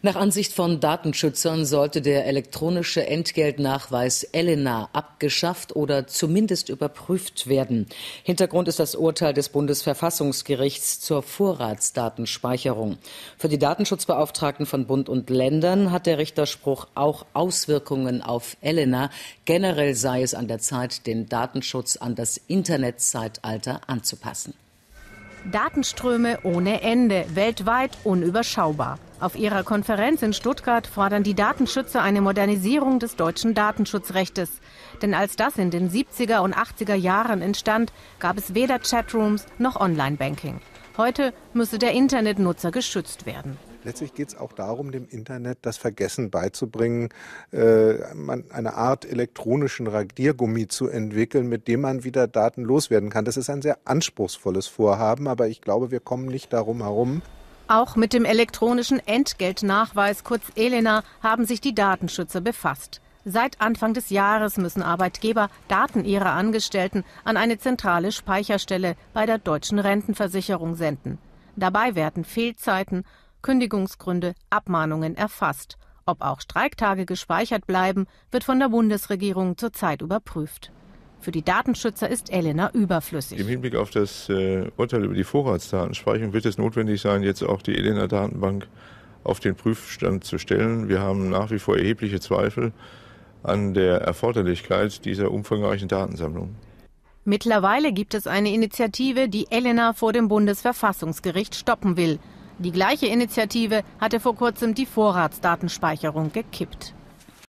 Nach Ansicht von Datenschützern sollte der elektronische Entgeltnachweis Elena abgeschafft oder zumindest überprüft werden. Hintergrund ist das Urteil des Bundesverfassungsgerichts zur Vorratsdatenspeicherung. Für die Datenschutzbeauftragten von Bund und Ländern hat der Richterspruch auch Auswirkungen auf Elena. Generell sei es an der Zeit, den Datenschutz an das Internetzeitalter anzupassen. Datenströme ohne Ende, weltweit unüberschaubar. Auf ihrer Konferenz in Stuttgart fordern die Datenschützer eine Modernisierung des deutschen Datenschutzrechts. Denn als das in den 70er und 80er Jahren entstand, gab es weder Chatrooms noch Online-Banking. Heute müsse der Internetnutzer geschützt werden. Letztlich geht es auch darum, dem Internet das Vergessen beizubringen, äh, eine Art elektronischen Radiergummi zu entwickeln, mit dem man wieder Daten loswerden kann. Das ist ein sehr anspruchsvolles Vorhaben, aber ich glaube, wir kommen nicht darum herum. Auch mit dem elektronischen Entgeltnachweis, kurz Elena, haben sich die Datenschützer befasst. Seit Anfang des Jahres müssen Arbeitgeber Daten ihrer Angestellten an eine zentrale Speicherstelle bei der deutschen Rentenversicherung senden. Dabei werden Fehlzeiten, Kündigungsgründe, Abmahnungen erfasst. Ob auch Streiktage gespeichert bleiben, wird von der Bundesregierung zurzeit überprüft. Für die Datenschützer ist Elena überflüssig. Im Hinblick auf das äh, Urteil über die Vorratsdatenspeicherung wird es notwendig sein, jetzt auch die Elena-Datenbank auf den Prüfstand zu stellen. Wir haben nach wie vor erhebliche Zweifel an der Erforderlichkeit dieser umfangreichen Datensammlung. Mittlerweile gibt es eine Initiative, die Elena vor dem Bundesverfassungsgericht stoppen will. Die gleiche Initiative hatte vor kurzem die Vorratsdatenspeicherung gekippt.